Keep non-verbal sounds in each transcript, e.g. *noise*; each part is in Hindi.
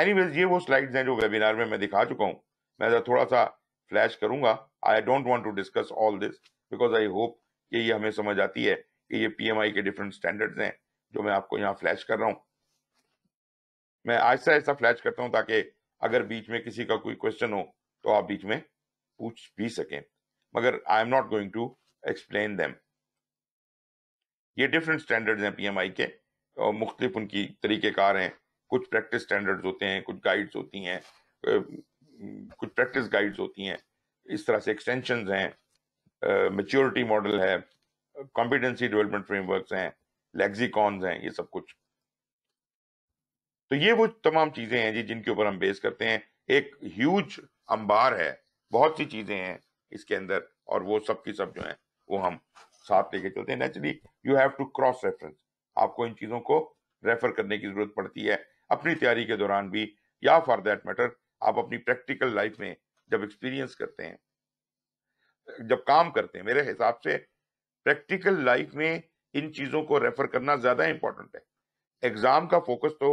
एनीवेज ये वो स्लाइड्स हैं जो वेबिनार में मैं दिखा चुका हूँ मैं थोड़ा सा फ्लैश करूंगा I don't want to discuss all this because I hope कि ये हमें समझ आती है कि ये पीएमआई के डिफरेंट स्टैंडर्ड हैं जो मैं आपको यहाँ फ्लैश कर रहा हूँ मैं ऐसा ऐसा फ्लैश करता हूँ ताकि अगर बीच में किसी का कोई क्वेश्चन हो तो आप बीच में पूछ भी सकें मगर I am not going to explain them ये डिफरेंट स्टैंडर्ड्स हैं पीएमआई के और मुख्तलिफ उनकी तरीक़ेकार हैं कुछ प्रैक्टिस स्टैंडर्ड्स होते हैं कुछ गाइड्स होती हैं कुछ प्रैक्टिस गाइड्स होती हैं इस तरह से एक्सटेंशन हैं मेच्योरिटी मॉडल है कॉम्पिटेंसी डेवलपमेंट फ्रेमवर्क हैं लेग्जिकॉन्स हैं ये सब कुछ तो ये वो तमाम चीजें हैं जी जिनके ऊपर हम बेस करते हैं एक ह्यूज अंबार है बहुत सी चीजें हैं इसके अंदर और वो सब की सब जो है वो हम साथ लेके चलते हैं naturally you have to cross reference आपको इन चीजों को रेफर करने की जरूरत पड़ती है अपनी तैयारी के दौरान भी या फॉर देट मैटर आप अपनी प्रैक्टिकल लाइफ में जब एक्सपीरियंस करते हैं जब काम करते हैं मेरे हिसाब से प्रैक्टिकल लाइफ में इन चीज़ों को रेफर करना ज़्यादा इंपॉर्टेंट है एग्ज़ाम का फोकस तो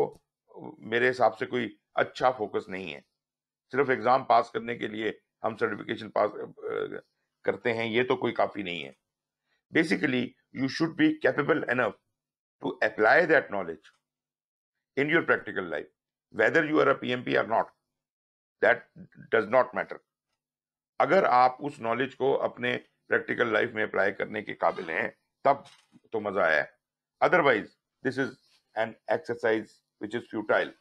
मेरे हिसाब से कोई अच्छा फोकस नहीं है सिर्फ एग्ज़ाम पास करने के लिए हम सर्टिफिकेशन पास करते हैं ये तो कोई काफ़ी नहीं है basically you should be capable enough to apply that knowledge in your practical life, whether you are a PMP or not, that does not matter. अगर आप उस नॉलेज को अपने प्रैक्टिकल लाइफ में अप्लाई करने के काबिल हैं तब तो मजा आया otherwise this is an exercise which is futile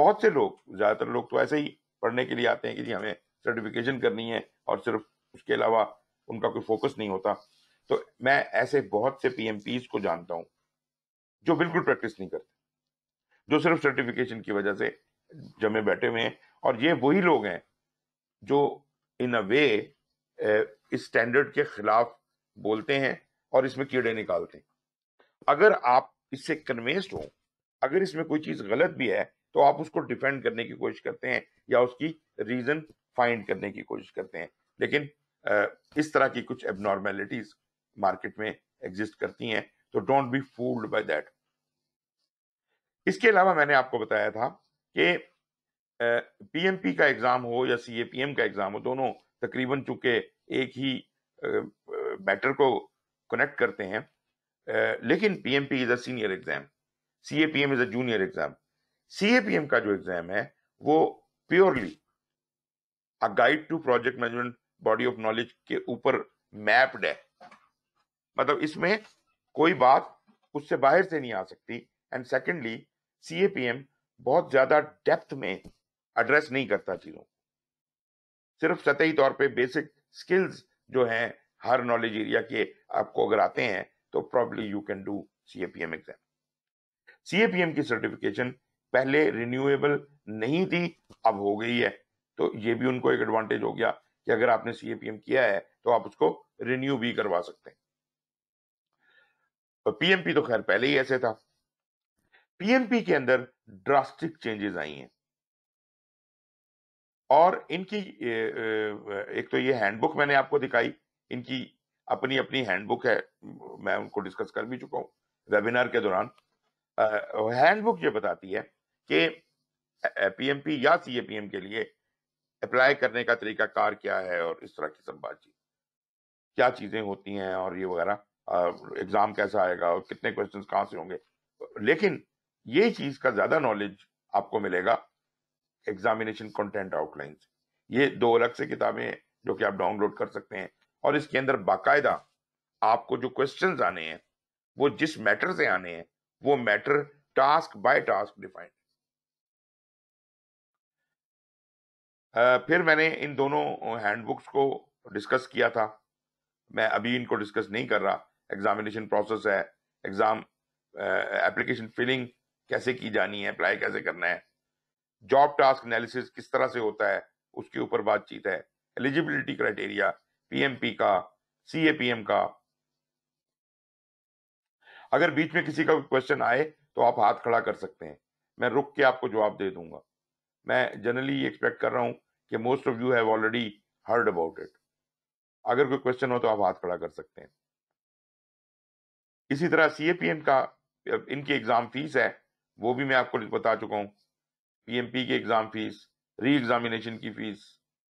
बहुत से लोग ज्यादातर लोग तो ऐसे ही पढ़ने के लिए आते हैं कि जी हमें सर्टिफिकेशन करनी है और सिर्फ उसके अलावा उनका कोई फोकस नहीं होता तो मैं ऐसे बहुत से पी को जानता हूं जो बिल्कुल प्रैक्टिस नहीं करते जो सिर्फ सर्टिफिकेशन की वजह से जमे बैठे हुए हैं और ये वही लोग हैं जो इन अ वे इस स्टैंडर्ड के खिलाफ बोलते हैं और इसमें कीड़े निकालते हैं अगर आप इससे कन्विंस्ड हो अगर इसमें कोई चीज गलत भी है तो आप उसको डिफेंड करने की कोशिश करते हैं या उसकी रीजन फाइंड करने की कोशिश करते हैं लेकिन इस तरह की कुछ एबनॉर्मेलिटीज मार्केट में एग्जिस्ट करती हैं तो don't be fooled by that इसके अलावा मैंने आपको बताया था कि पीएमपी का एग्ज़ाम हो या सीएपीएम का एग्ज़ाम हो दोनों तकरीबन चूंकि एक ही मैटर को कनेक्ट करते हैं लेकिन PMP is a senior exam CAPM is a junior exam CAPM का जो एग्ज़ाम है वो purely a guide to project management body of knowledge के ऊपर मैप्ड है मतलब इसमें कोई बात उससे बाहर से नहीं आ सकती एंड सेकेंडली सीएपीएम बहुत ज्यादा डेप्थ में एड्रेस नहीं करता चीजों सिर्फ सतही तौर पे बेसिक स्किल्स जो हैं हर नॉलेज एरिया के आपको अगर आते हैं तो probably you can do CAPM exam CAPM की सर्टिफिकेशन पहले रिन्यूएबल नहीं थी अब हो गई है तो ये भी उनको एक एडवांटेज हो गया कि अगर आपने सीएपीएम किया है तो आप उसको रिन्यू भी करवा सकते हैं पीएमपी तो खैर पहले ही ऐसे था पीएनपी के अंदर ड्रास्टिक चेंजेस आई हैं और इनकी एक तो ये हैंडबुक मैंने आपको दिखाई इनकी अपनी अपनी हैंडबुक है मैं उनको डिस्कस कर भी चुका हूं वेबिनार के दौरान हैंडबुक ये बताती है कि पीएमपी या सीएपीएम के लिए अप्लाई करने का तरीका कार क्या है और इस तरह की सब बातचीत क्या चीज़ें होती हैं और ये वगैरह एग्ज़ाम कैसा आएगा और कितने क्वेश्चंस कहाँ से होंगे लेकिन ये चीज का ज्यादा नॉलेज आपको मिलेगा एग्जामिनेशन कंटेंट आउटलाइन ये दो अलग से किताबें हैं जो कि आप डाउनलोड कर सकते हैं और इसके अंदर बाकायदा आपको जो क्वेश्चन आने हैं वो जिस मैटर से आने हैं वो matter task by task defined फिर मैंने इन दोनों हैंडबुक्स को डिस्कस किया था मैं अभी इनको डिस्कस नहीं कर रहा एग्जामिनेशन प्रोसेस है एग्जाम एप्लीकेशन फिलिंग कैसे की जानी है अप्लाई कैसे करना है जॉब टास्क एनालिसिस किस तरह से होता है उसके ऊपर बातचीत है एलिजिबिलिटी क्राइटेरिया पीएमपी का सीएपीएम का अगर बीच में किसी का क्वेश्चन आए तो आप हाथ खड़ा कर सकते हैं मैं रुक के आपको जवाब दे दूंगा मैं जनरली एक्सपेक्ट कर रहा हूं कि most of you have already heard about it अगर कोई क्वेश्चन हो तो आप हाथ खड़ा कर सकते हैं इसी तरह सीएपीएम का इनकी एग्जाम फीस है वो भी मैं आपको बता चुका हूँ पीएमपी की एग्ज़ाम फीस री एग्ज़ामिनेशन की फ़ीस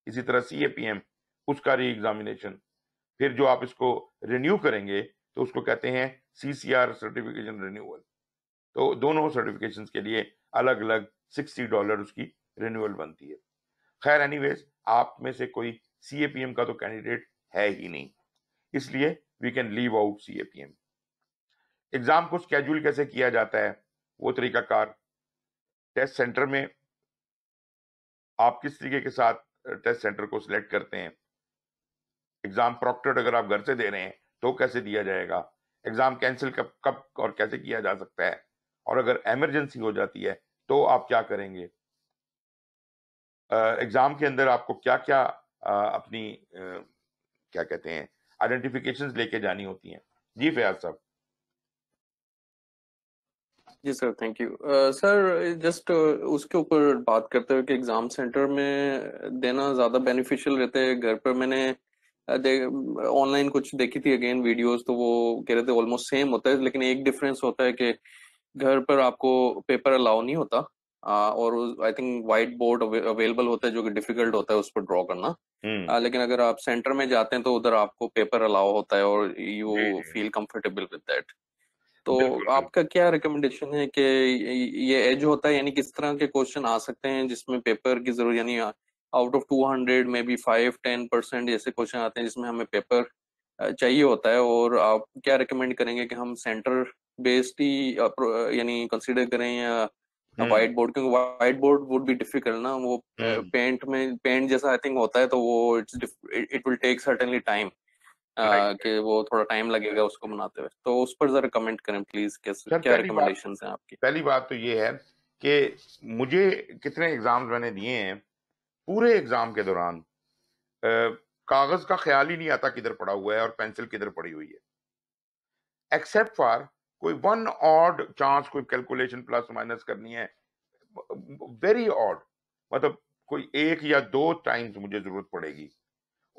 इसी तरह सी उसका री एग्ज़ामिनेशन फिर जो आप इसको रिन्यू करेंगे तो उसको कहते हैं सीसीआर सर्टिफिकेशन रिन्यूअल तो दोनों सर्टिफिकेशन के लिए अलग अलग सिक्सटी डॉलर उसकी रिन्यूअल बनती है खैर एनीवेज आप में से कोई सी का तो कैंडिडेट है ही नहीं इसलिए we can leave out C exam को स्केड्यूल कैसे किया जाता है वो तरीकाकार टेस्ट सेंटर में आप किस तरीके के साथ टेस्ट सेंटर को सिलेक्ट करते हैं एग्जाम प्रॉक्टेड अगर आप घर से दे रहे हैं तो कैसे दिया जाएगा एग्जाम कैंसिल कब कब और कैसे किया जा सकता है और अगर एमरजेंसी हो जाती है तो आप क्या करेंगे एग्जाम के अंदर आपको क्या क्या अपनी क्या कहते हैं आइडेंटिफिकेशन लेके जानी होती हैं जी फयाज साहब ji sir thank you sir just उसके ऊपर बात करते हुए कि एग्जाम सेंटर में देना ज्यादा बेनिफिशियल रहता है घर पर मैंने ऑनलाइन uh, कुछ देखी थी अगेन वीडियोस तो वो कह रहे थे ऑलमोस्ट सेम होता है लेकिन एक डिफरेंस होता है कि घर पर आपको पेपर अलाउ नहीं होता आ, uh, और I think white board available होता है जो कि डिफिकल्ट होता है उस पर ड्रॉ करना आ, हम्म। uh, लेकिन अगर आप सेंटर में जाते हैं तो उधर आपको पेपर अलाउ होता है और you feel comfortable with that तो आपका क्या रिकमेंडेशन है कि ये एज होता है यानी किस तरह के क्वेश्चन आ सकते हैं जिसमें पेपर की जरूरत यानी आउट ऑफ टू हंड्रेड में बी फाइव टेन परसेंट ऐसे क्वेश्चन आते हैं जिसमें हमें पेपर चाहिए होता है और आप क्या रिकमेंड करेंगे कि हम सेंटर बेस्ड ही यानी कंसिडर करें या व्हाइट हम्म। बोर्ड क्योंकि white board would be difficult ना वो पेंट हम्म। में पेंट जैसा आई थिंक होता है तो वो it's it will take certainly time कि वो थोड़ा टाइम लगेगा उसको बनाते हुए तो उस पर जरा कमेंट करें प्लीज कैसे क्या रिकमेंडेशन है आपकी पहली बात तो ये है कि मुझे कितने एग्जाम्स मैंने दिए हैं पूरे एग्जाम के दौरान कागज का ख्याल ही नहीं आता किधर पड़ा हुआ है और पेंसिल किधर पड़ी हुई है एक्सेप्ट फॉर कोई वन ऑड चांस कोई कैलकुलेशन प्लस माइनस करनी है वेरी ऑड मतलब कोई एक या दो टाइम्स मुझे जरूरत पड़ेगी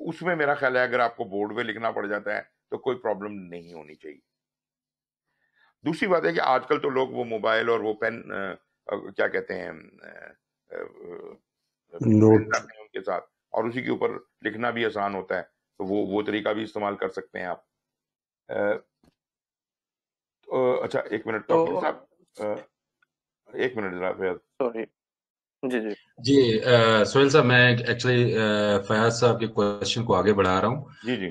उसमें मेरा ख्याल है अगर आपको बोर्ड में लिखना पड़ जाता है तो कोई प्रॉब्लम नहीं होनी चाहिए दूसरी बात है कि आजकल तो लोग वो मोबाइल और वो पेन क्या कहते हैं नोट उनके साथ और उसी के ऊपर लिखना भी आसान होता है तो वो वो तरीका भी इस्तेमाल कर सकते हैं आप आ, तो, अच्छा एक मिनट तो, साहब एक मिनट जरा सॉरी जी जी जी सोहेल साहब मैं एक्चुअली फयाज साहब के क्वेश्चन को आगे बढ़ा रहा हूँ जी जी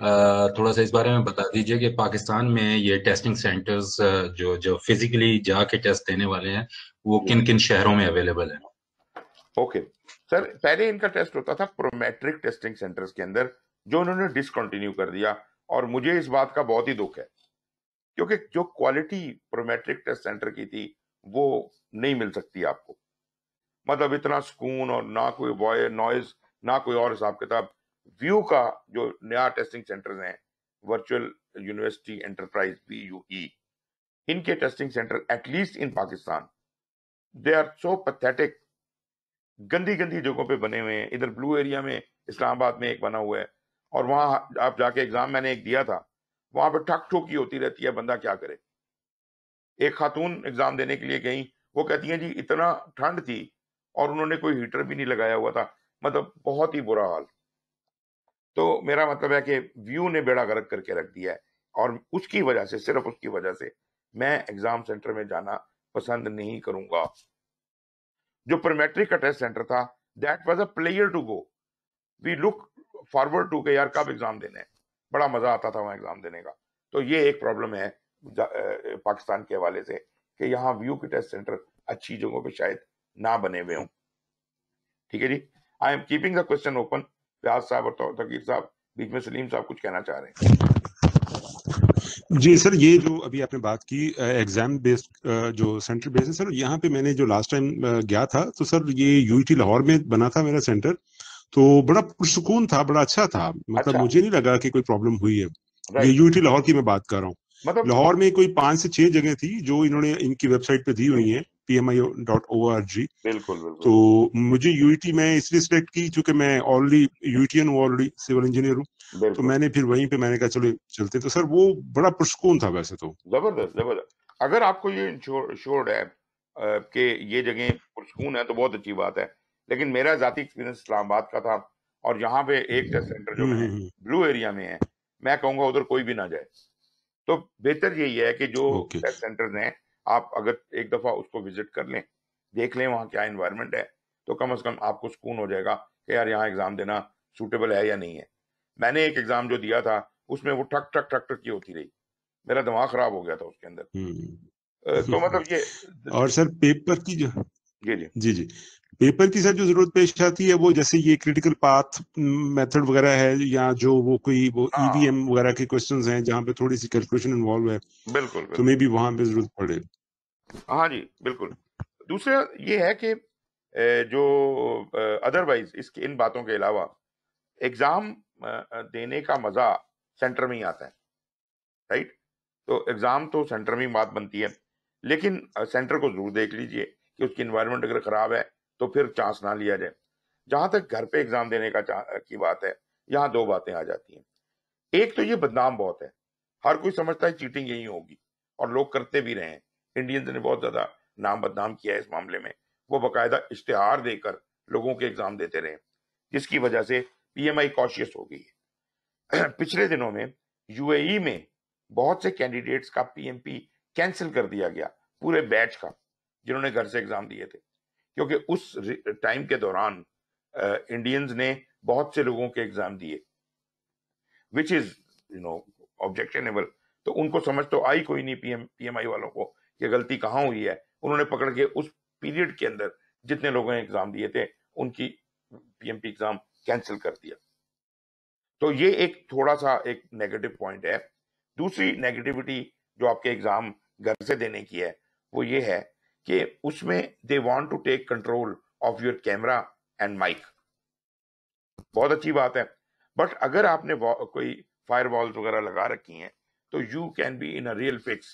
थोड़ा सा इस बारे में बता दीजिए कि पाकिस्तान में ये टेस्टिंग सेंटर्स जो जो फिजिकली जाके टेस्ट देने वाले हैं वो किन किन शहरों में अवेलेबल है ओके सर पहले इनका टेस्ट होता था प्रोमेट्रिक टेस्टिंग सेंटर्स के अंदर जो उन्होंने डिसकंटिन्यू कर दिया और मुझे इस बात का बहुत ही दुख है क्योंकि जो क्वालिटी प्रोमेट्रिक टेस्ट सेंटर की थी वो नहीं मिल सकती आपको मतलब इतना सुकून और ना कोई वॉय नॉइज ना कोई और हिसाब किताब व्यू का जो नया टेस्टिंग सेंटर है virtual university enterprise B U E इनके testing center at least in Pakistan they are so pathetic गंदी गंदी जगहों पे बने हुए हैं इधर ब्लू एरिया में इस्लामाबाद में एक बना हुआ है और वहाँ आप जाके एग्जाम मैंने एक दिया था वहां पर ठक ठोकी होती रहती है बंदा क्या करे एक खातून एग्जाम देने के लिए गई वो कहती है जी इतना ठंड थी और उन्होंने कोई हीटर भी नहीं लगाया हुआ था मतलब बहुत ही बुरा हाल तो मेरा मतलब है कि व्यू ने बेड़ा गर्क करके रख दिया है और उसकी वजह से सिर्फ उसकी वजह से मैं एग्जाम सेंटर में जाना पसंद नहीं करूंगा जो प्रमेट्रिक का टेस्ट सेंटर था that was a player to go we look forward to के यार कब एग्जाम देने है बड़ा मजा आता था वहां एग्जाम देने का तो ये एक प्रॉब्लम है पाकिस्तान के हवाले से कि यहाँ व्यू के टेस्ट सेंटर अच्छी जगहों पे शायद ना बने हुए हूं ठीक है जी I am keeping the question open प्याज साहब और तकीर साहब बीच में सलीम साहब कुछ कहना चाह रहे हैं जी सर ये जो अभी आपने बात की एग्जाम बेस्ड जो सेंटर बेस्ड है सर यहाँ पे मैंने जो लास्ट टाइम गया था तो सर ये यूटी लाहौर में बना था मेरा सेंटर तो बड़ा पुरसकून था बड़ा अच्छा था मतलब अच्छा। मुझे नहीं लगा कि कोई प्रॉब्लम हुई है ये यूटी लाहौर की मैं बात कर रहा हूँ मतलब लाहौर में कोई पांच से छह जगह थी जो इन्होंने इनकी वेबसाइट पे दी हुई है pmio.org बिल्कुल तो मुझे यूईटी e में इसलिए सिलेक्ट की क्योंकि मैं ऑलरेडी यूटीएन e हूँ ऑलरेडी सिविल इंजीनियर हूँ तो मैंने फिर वहीं पे मैंने कहा चलो चलते तो सर वो बड़ा पुरस्कून था वैसे तो जबरदस्त जबरदस्त अगर आपको ये श्योर है कि ये जगह पुरस्कून है तो बहुत अच्छी बात है लेकिन मेरा जाती एक्सपीरियंस इस्लामाबाद का था और यहाँ पे एक टेस्ट सेंटर जो हम्म, है ब्लू हम्म, एरिया हम्म। में है मैं कहूंगा उधर कोई भी ना जाए तो बेहतर यही है कि जो टेस्ट सेंटर्स हैं आप अगर एक दफा उसको विजिट कर लें देख लें वहाँ क्या इन्वायरमेंट है तो कम अज कम आपको सुकून हो जाएगा कि यार यहाँ एग्जाम देना सूटेबल है या नहीं है मैंने एक एग्जाम जो दिया था उसमें वो ठक ठक ठक ठक की होती रही मेरा दिमाग खराब हो गया था उसके अंदर हम्म। तो मतलब ये और सर पेपर की जो जी जी जी जी पेपर की सर जो जरूरत पेश आती है वो जैसे ये क्रिटिकल पाथ मेथड वगैरह है या जो वो कोई वो ईवीएम हाँ। e वगैरह के क्वेश्चंस हैं जहाँ पे थोड़ी सी कैलकुलेशन इन्वॉल्व है बिल्कुल तो मे बी वहां पे जरूरत पड़े हाँ जी बिल्कुल दूसरा ये है कि जो अदरवाइज इसके इन बातों के अलावा एग्जाम देने का मजा सेंटर में ही आता है राइट तो एग्जाम तो सेंटर में ही बात बनती है लेकिन सेंटर को जरूर देख लीजिए कि उसकी इन्वायरमेंट अगर खराब है तो फिर चांस ना लिया जाए जहां तक घर पे एग्जाम देने का की बात है यहां दो बातें आ जाती हैं एक तो ये बदनाम बहुत है हर कोई समझता है चीटिंग यही होगी और लोग करते भी रहे हैं इंडियंस ने बहुत ज्यादा नाम बदनाम किया है इस मामले में वो बाकायदा इश्तेहार देकर लोगों के एग्जाम देते रहे जिसकी वजह से पीएमआई कॉशियस हो गई है *clears throat* पिछले दिनों में यूएई में बहुत से कैंडिडेट्स का पीएमपी कैंसिल कर दिया गया पूरे बैच का जिन्होंने घर से एग्जाम दिए थे क्योंकि उस टाइम के दौरान इंडियंस ने बहुत से लोगों के एग्जाम दिए which is you know objectionable तो उनको समझ तो आई कोई नहीं पीएम पीएमआई वालों को कि गलती कहाँ हुई है उन्होंने पकड़ के उस पीरियड के अंदर जितने लोगों ने एग्जाम दिए थे उनकी पीएमपी एग्जाम कैंसिल कर दिया तो ये एक थोड़ा सा एक नेगेटिव पॉइंट है दूसरी नेगेटिविटी जो आपके एग्जाम घर से देने की है वो ये है कि उसमें they want to take control of your camera and mic बहुत अच्छी बात है बट अगर आपने कोई फायर वॉल्स वगैरह लगा रखी हैं तो you can be in a real fix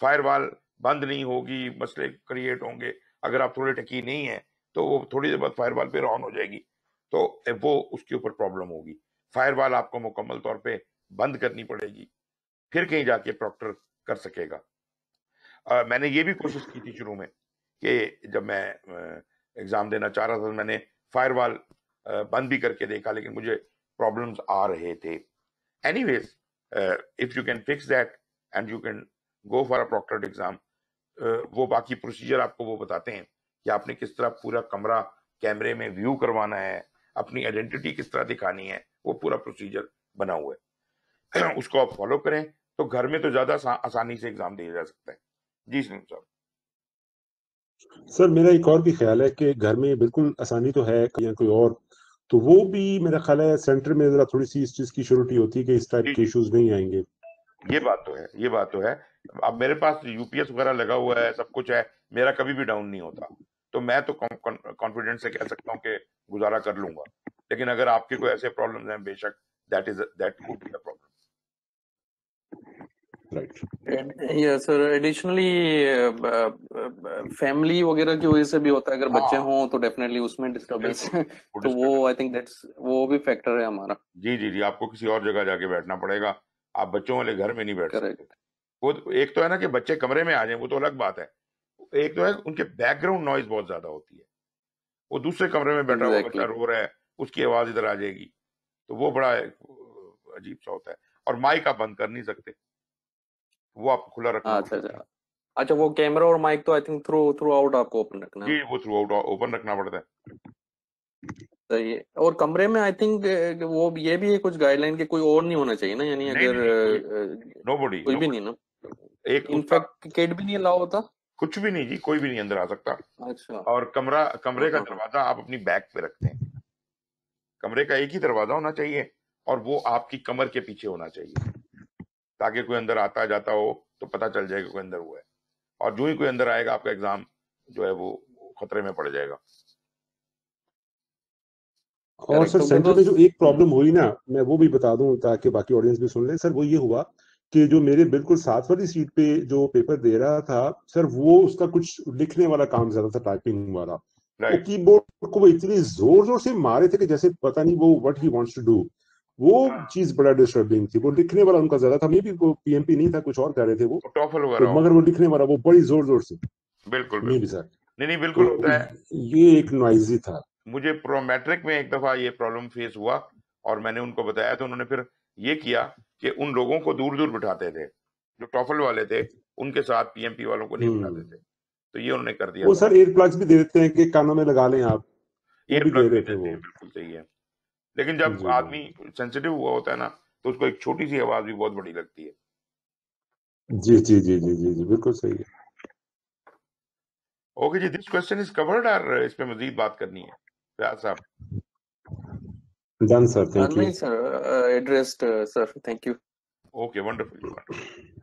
firewall बंद नहीं होगी मसले क्रिएट होंगे अगर आप थोड़े टकी नहीं है तो वो थोड़ी देर बाद फायर वॉल फिर ऑन हो जाएगी तो वो उसके ऊपर प्रॉब्लम होगी फायर वॉल आपको मुकम्मल तौर पर बंद करनी पड़ेगी फिर कहीं जाके प्रॉक्टर कर सकेगा आ, मैंने ये भी कोशिश की थी शुरू में कि जब मैं एग्ज़ाम देना चाह रहा था तो मैंने फायरवॉल बंद भी करके देखा लेकिन मुझे प्रॉब्लम्स आ रहे थे anyways if you can fix that and you can go for a proctored exam वो बाकी प्रोसीजर आपको वो बताते हैं कि आपने किस तरह पूरा कमरा कैमरे में व्यू करवाना है अपनी आइडेंटिटी किस तरह दिखानी है वो पूरा प्रोसीजर बना हुआ है *clears throat* उसको आप फॉलो करें तो घर में तो ज़्यादा आसानी से एग्ज़ाम दिया जा सकता है जी सलीम साहब सर मेरा एक और भी ख्याल है कि घर में बिल्कुल आसानी तो है या कोई और तो वो भी मेरा ख्याल है सेंटर में जरा थोड़ी सी इस चीज की श्योरिटी होती है कि इस टाइप के इश्यूज नहीं आएंगे ये बात तो है ये बात तो है अब मेरे पास तो यूपीएस वगैरह लगा हुआ है सब कुछ है मेरा कभी भी डाउन नहीं होता तो मैं तो कॉन्फिडेंस से कह सकता हूँ कि गुजारा कर लूंगा लेकिन अगर आपके कोई ऐसे प्रॉब्लम है बेशक that is that would be problem right yeah, sir additionally family वगैरह की वजह से भी होता है अगर बच्चे हाँ। हों तो डेफिनेटली उसमें डिस्टर्बेंस तो वो आई थिंक दैट्स वो भी फैक्टर है हमारा जी जी जी आपको किसी और जगह जाके बैठना पड़ेगा आप बच्चों वाले घर में नहीं बैठ सकते वो तो, एक तो है ना कि बच्चे कमरे में आ जाए वो तो अलग बात है एक तो है उनके बैकग्राउंड नॉइज बहुत ज्यादा होती है वो दूसरे कमरे में बैठा हुआ बच्चा रो रहा है उसकी आवाज इधर आ जाएगी तो वो बड़ा अजीब सा होता है और माइक आप बंद कर नहीं सकते वो आपको खुला रखना हाँ, अच्छा अच्छा अच्छा वो कैमरा और माइक तो I think through throughout आपको ओपन रखना जी वो थ्रू आउट ओपन रखना पड़ता है सही है और कमरे में आई थिंक वो ये भी है कुछ गाइडलाइन के कोई और नहीं होना चाहिए ना यानी अगर नोबडी कोई भी नहीं ना एक इनफैक्ट किड भी नहीं अलाउ होता कुछ भी नहीं जी कोई भी नहीं अंदर आ सकता अच्छा और कमरा कमरे का हम्म। दरवाजा आप अपनी बैक पे रखते हैं कमरे का एक ही दरवाजा होना चाहिए और वो आपकी कमर के पीछे होना चाहिए ताकि कोई अंदर आता जाता हो तो पता चल जाएगा कोई अंदर हुआ है और जो ही कोई अंदर आएगा आपका एग्जाम जो है वो खतरे में पड़ जाएगा और सर सेंटर तो में मतलब जो एक प्रॉब्लम हुई ना मैं वो भी बता दूं ताकि बाकी ऑडियंस भी सुन ले सर वो ये हुआ कि जो मेरे बिल्कुल साथ वाली सीट पे जो पेपर दे रहा था सर वो उसका कुछ लिखने वाला काम ज्यादा था टाइपिंग वाला right. तो कीबोर्ड को वो इतनी जोर जोर से मारे थे कि जैसे पता नहीं वो what he wants to do वो हाँ। चीज बड़ा डिस्टर्बिंग थी वो लिखने वाला उनका ज्यादा था मे भी वो पीएमपी नहीं था कुछ और कह रहे थे वो टॉफल वगैरह तो मगर वो लिखने वाला वो बड़ी जोर जोर से बिल्कुल मे भी सर नहीं नहीं तो बिल्कुल होता है ये एक नॉइजी था मुझे प्रो मैट्रिक में एक दफा ये प्रॉब्लम फेस हुआ और मैंने उनको बताया तो उन्होंने फिर ये किया कि उन लोगों को दूर दूर बिठाते थे जो टॉफल वाले थे उनके साथ पीएमपी वालों को नहीं हम्म। बिठाते थे तो ये उन्होंने कर दिया वो सर एयर प्लग्स भी दे देते हैं कि कानों में लगा लें आप एयर प्लग दे देते हैं बिल्कुल सही है लेकिन जब आदमी सेंसिटिव हुआ होता है ना तो उसको एक छोटी सी आवाज भी बहुत बड़ी लगती है जी जी जी जी जी जी बिल्कुल सही है ओके जी दिस क्वेश्चन इज कवर्ड और इस पे मजीद बात करनी है प्यार साहब done sir thank you sir addressed sir thank you okay wonderful